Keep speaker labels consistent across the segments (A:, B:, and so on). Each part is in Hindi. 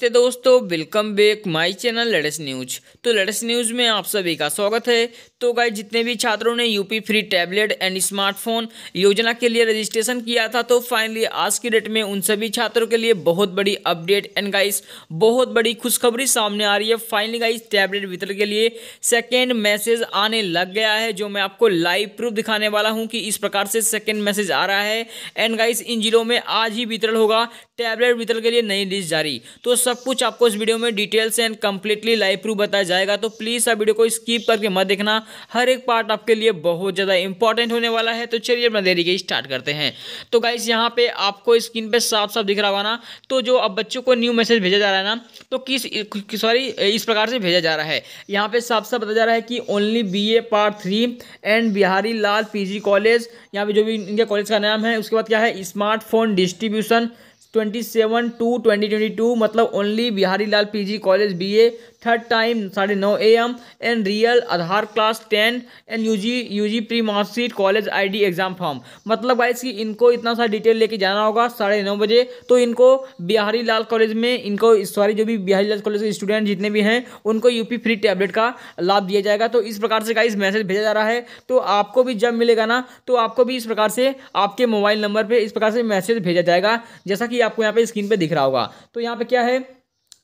A: नमस्ते दोस्तों welcome back my channel latest news तो लेटेस्ट न्यूज में आप सभी का स्वागत है तो गाय जितने भी छात्रों ने UP free tablet and smartphone योजना के लिए रजिस्ट्रेशन किया था तो फाइनली आज की डेट में उन सभी छात्रों के लिए बहुत बड़ी अपडेट एंड गाइस बहुत बड़ी खुशखबरी सामने आ रही है फाइनली गाइस टैबलेट वितरण के लिए सेकेंड मैसेज आने लग गया है जो मैं आपको लाइव प्रूफ दिखाने वाला हूँ कि इस प्रकार से सेकेंड मैसेज आ रहा है एंड गाइस इन जिलों में आज ही वितरण होगा टैबलेट वितरण के लिए नई लिस्ट जारी तो सब कुछ आपको इस वीडियो में डिटेल से एंड कम्प्लीटली लाइव प्रूफ बताया जाएगा तो प्लीज़ आप वीडियो को स्किप करके मत देखना हर एक पार्ट आपके लिए बहुत ज़्यादा इंपॉर्टेंट होने वाला है तो चलिए अपना देरी के स्टार्ट करते हैं तो गाइस यहाँ पे आपको स्क्रीन पे साफ साफ दिख रहा होगा ना तो जो अब बच्चों को न्यू मैसेज भेजा जा रहा है ना तो किस सॉरी इस प्रकार से भेजा जा रहा है यहाँ पे साफ साफ बताया जा रहा है कि only B A part three and Bihari Lal P college यहाँ पे जो भी इनके कॉलेज का नाम है उसके बाद क्या है smartphone distribution twenty seven to twenty twenty two मतलब only Bihari Lal PG college BA third time साढ़े नौ A M and real Aadhaar class ten and U G U G pre marksheet college I D exam form मतलब गाइस कि इनको इतना सारा डिटेल लेके जाना होगा साढ़े नौ बजे तो इनको बिहारी लाल कॉलेज में इनको सॉरी जो भी बिहारी लाल कॉलेज के स्टूडेंट जितने भी हैं उनको यूपी फ्री टैबलेट का लाभ दिया जाएगा तो इस प्रकार से गाइस मैसेज भेजा जा रहा है तो आपको भी जब मिलेगा ना तो आपको भी इस प्रकार से आपके मोबाइल नंबर पर इस प्रकार से मैसेज भेजा जाएगा जैसा कि आपको यहाँ पर स्क्रीन पर दिख रहा होगा तो यहाँ पर क्या है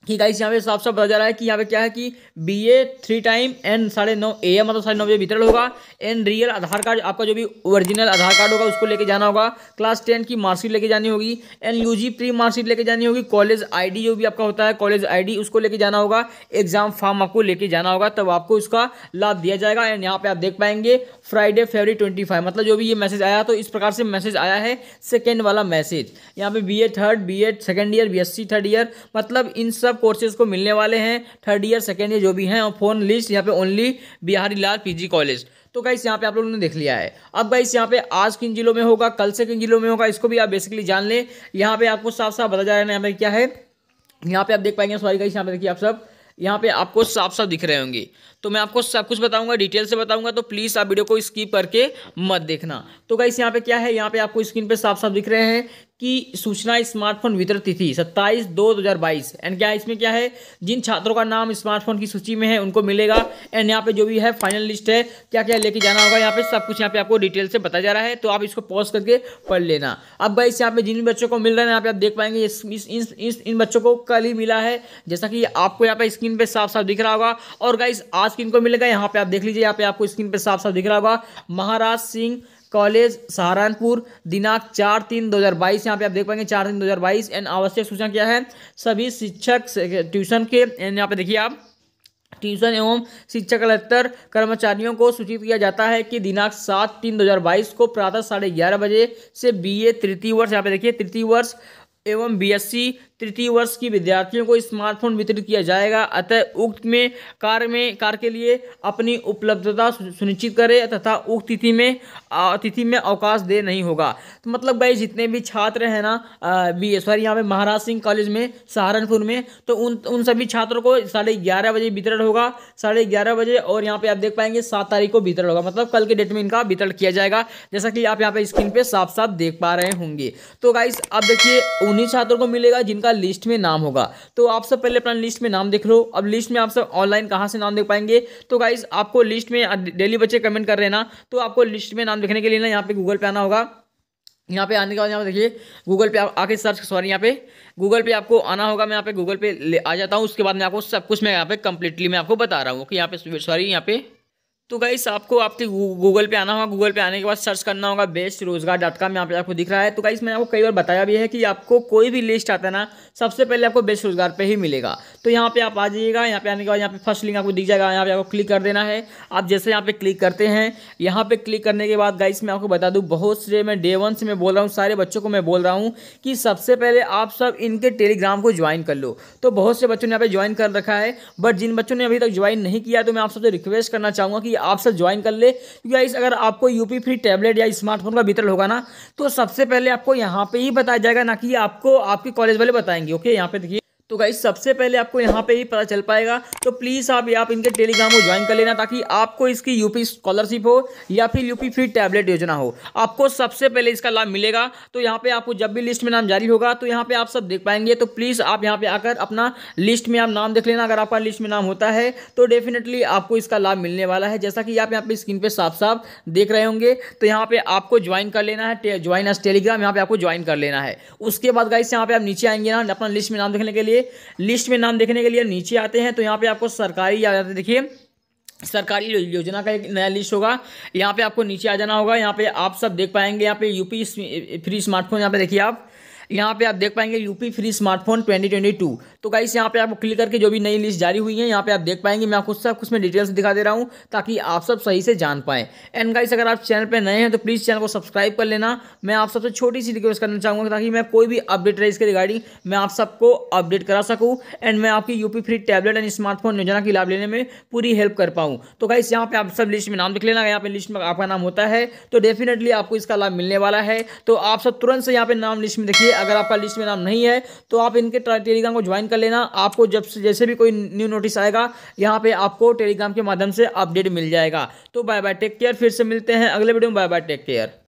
A: कि गाइस यहाँ पे साफ साफ पता जा रहा है कि यहाँ पे क्या है कि B A three time and साढ़े नौ ए एम मतलब साढ़े नौ बजे भीतर होगा एन रियल आधार कार्ड आपका जो भी ओरिजिनल आधार कार्ड होगा उसको लेके जाना होगा क्लास टेन की मार्कशीट लेके जानी होगी and U G pre marksheet लेके जानी होगी कॉलेज आई जो भी आपका होता है कॉलेज आई उसको लेके जाना होगा एग्जाम फॉर्म आपको लेके जाना होगा तब आपको उसका लाभ दिया जाएगा एंड यहाँ पर आप देख पाएंगे फ्राइडे फेवरी ट्वेंटी फाइव मतलब जो भी ये मैसेज आया तो इस प्रकार से मैसेज आया है सेकेंड वाला मैसेज यहाँ पे B A third B Ed second year B S C third year मतलब इन सब सब कोर्सेज को मिलने वाले हैं थर्ड ईयर सेकेंड ईयर जो भी हैं और फोन लिस्ट यहाँ पे only Bihari Lal PG college तो गाइस यहाँ पे आप लोगों ने देख लिया है अब गाइस यहाँ पे आज किन जिलों में होगा कल से किन जिलों में होगा इसको भी आप बेसिकली जान लें यहाँ पे आपको साफ साफ बता जा रहा है यहाँ पे क्या है यहाँ पे आप देख पाएंगे सॉरी गाइस यहाँ पे देखिए आप सब यहाँ पे आपको साफ साफ दिख रहे होंगे तो मैं आपको सब कुछ बताऊंगा डिटेल से बताऊंगा तो प्लीज़ आप वीडियो को स्किप करके मत देखना तो गाइस यहाँ पे क्या है यहाँ पे आपको स्क्रीन पे साफ साफ दिख रहे हैं की सूचना स्मार्टफोन वितरित तिथि सत्ताईस दो दो हज़ार बाईस एंड क्या इसमें क्या है जिन छात्रों का नाम स्मार्टफोन की सूची में है उनको मिलेगा एंड यहाँ पे जो भी है फाइनल लिस्ट है क्या क्या लेके जाना होगा यहाँ पे सब कुछ यहाँ पे आपको डिटेल से बताया जा रहा है तो आप इसको पॉज करके पढ़ लेना अब भाई यहाँ पे जिन बच्चों को मिल रहा है यहाँ पे आप देख पाएंगे इस, इस, इस, इस इन बच्चों को कल ही मिला है जैसा कि आपको यहाँ पे स्क्रीन पे साफ साफ दिख रहा होगा और गाइस आज किन को मिलेगा यहाँ पे आप देख लीजिए यहाँ पे आपको स्क्रीन पे साफ साफ दिख रहा होगा महाराज सिंह कॉलेज सहारनपुर दिनांक चार तीन दो हज़ार बाईस यहाँ पे आप देख पाएंगे चार तीन दो हज़ार बाईस एंड आवश्यक सूचना क्या है सभी शिक्षक ट्यूशन के एंड यहाँ पे देखिए आप ट्यूशन एवं शिक्षा कलेक्टर कर्मचारियों को सूचित किया जाता है कि दिनांक सात तीन दो हज़ार बाईस को प्रातः साढ़े ग्यारह बजे से बीए तृतीय वर्ष यहाँ पे देखिए तृतीय वर्ष एवं बीएससी तृतीय वर्ष की विद्यार्थियों को स्मार्टफोन वितरित किया जाएगा अतः उक्त में कार में कार के लिए अपनी उपलब्धता सुनिश्चित करें तथा उक्त तिथि में तिथि में अवकाश दे नहीं होगा तो मतलब भाई जितने भी छात्र हैं ना बी सॉरी यहाँ पे महाराज सिंह कॉलेज में सहारनपुर में तो उन उन सभी छात्रों को साढ़े ग्यारह बजे वितरण होगा साढ़े ग्यारह बजे और यहाँ पे आप देख पाएंगे सात तारीख को वितरण होगा मतलब कल के डेट में इनका वितरण किया जाएगा जैसा कि आप यहाँ पे स्क्रीन पे साफ साफ देख पा रहे होंगे तो गाइस अब देखिए उन्हीं छात्रों को मिलेगा जिनका आपका लिस्ट में नाम होगा तो आप सब पहले अपना लिस्ट में नाम देख लो अब लिस्ट में आप सब ऑनलाइन कहाँ से नाम देख पाएंगे तो गाइज आपको लिस्ट में डेली बच्चे कमेंट कर रहे हैं ना तो आपको लिस्ट में नाम देखने के लिए ना यहाँ पे गूगल पे आना होगा यहाँ पे आने के बाद यहाँ पे देखिए गूगल पे आप आके सर्च सॉरी यहाँ पे गूगल पे आपको आना होगा मैं यहाँ पे गूगल पे ले आ जाता हूँ उसके बाद मैं आपको सब कुछ मैं यहाँ पे कंप्लीटली मैं आपको बता रहा हूँ कि यहाँ पे सॉरी यहाँ पे तो गाइस आपको आपके गूगल पे आना होगा गूगल पे आने के बाद सर्च करना होगा बेस्ट रोजगार डॉट कॉम यहाँ पे आपको दिख रहा है तो गाइस मैंने आपको कई बार बताया भी है कि आपको कोई भी लिस्ट आता है ना सबसे पहले आपको बेस्ट रोजगार पे ही मिलेगा तो यहाँ पे आप आ जाइएगा यहाँ पे आने के बाद यहाँ पे फर्स्ट लिंक आपको दिख जाएगा यहाँ पे आपको क्लिक कर देना है आप जैसे यहाँ पे क्लिक करते हैं यहाँ पे क्लिक करने के बाद गाइस मैं आपको बता दूँ बहुत से मैं डे वन से मैं बोल रहा हूँ सारे बच्चों को मैं बोल रहा हूँ कि सबसे पहले आप सब इनके टेलीग्राम को ज्वाइन कर लो तो बहुत से बच्चों ने यहाँ पे ज्वाइन कर रखा है बट जिन बच्चों ने अभी तक ज्वाइन नहीं किया तो मैं आप सबसे रिक्वेस्ट करना चाहूँगा कि आप सब ज्वाइन कर ले क्योंकि तो अगर आपको यूपी फ्री टैबलेट या स्मार्टफोन का वितरण होगा ना तो सबसे पहले आपको यहाँ पर ही बताया जाएगा ना कि आपको आपके कॉलेज वाले बताएंगे ओके यहाँ पे देखिए तो गाइस सबसे पहले आपको यहाँ पे ही पता चल पाएगा तो प्लीज़ आप आप इनके टेलीग्राम को ज्वाइन कर लेना ताकि आपको इसकी यूपी स्कॉलरशिप हो या फिर यूपी फ्री टैबलेट योजना हो आपको सबसे पहले इसका लाभ मिलेगा तो यहाँ पे आपको जब भी लिस्ट में नाम जारी होगा तो यहाँ पे आप सब देख पाएंगे तो प्लीज़ आप यहाँ पे आकर अपना लिस्ट में आप नाम देख लेना अगर आपका लिस्ट में नाम होता है तो डेफिनेटली आपको इसका लाभ मिलने वाला है जैसा कि आप यहाँ पे स्क्रीन पर साफ साफ देख रहे होंगे तो यहाँ पे आपको ज्वाइन कर लेना है ज्वाइन एस टेलीग्राम यहाँ पे आपको ज्वाइन कर लेना है उसके बाद गाइस यहाँ पे आप नीचे आएंगे ना अपना लिस्ट में नाम देखने के लिए के लिस्ट में नाम देखने के लिए नीचे आते हैं तो यहाँ पे आपको सरकारी आ जाते देखिए सरकारी योजना का एक नया लिस्ट होगा यहाँ पे आपको नीचे आ जाना होगा यहाँ पे आप सब देख पाएंगे यहाँ पे यूपी फ्री स्मार्टफोन यहाँ पे देखिए आप यहाँ पे आप देख पाएंगे यूपी फ्री स्मार्टफोन 2022 तो गाइस यहाँ पे आपको क्लिक करके जो भी नई लिस्ट जारी हुई है यहाँ पे आप देख पाएंगे मैं आपको सब कुछ में डिटेल्स दिखा दे रहा हूँ ताकि आप सब सही से जान पाएँ एंड गाइस अगर आप चैनल पर नए हैं तो प्लीज़ चैनल को सब्सक्राइब कर लेना मैं आप सबसे छोटी सी रिक्वेस्ट करना चाहूँगा ताकि मैं कोई भी अपडेट रहे इसके रिगार्डिंग मैं आप सबको अपडेट करा सकूँ एंड मैं आपकी UP free tablet and smartphone योजना की लाभ लेने में पूरी हेल्प कर पाऊँ तो गाइस यहाँ पे आप सब लिस्ट में नाम लिख लेना यहाँ पे लिस्ट में आपका नाम होता है तो डेफिनेटली आपको इसका लाभ मिलने वाला है तो आप सब तुरंत से यहाँ पे नाम लिस्ट में देखिए अगर आपका लिस्ट में नाम नहीं है तो आप इनके टेलीग्राम को ज्वाइन कर लेना आपको जब से जैसे भी कोई न्यू नोटिस आएगा यहाँ पे आपको टेलीग्राम के माध्यम से अपडेट मिल जाएगा तो बाय बाय टेक केयर फिर से मिलते हैं अगले वीडियो में बाय बाय टेक केयर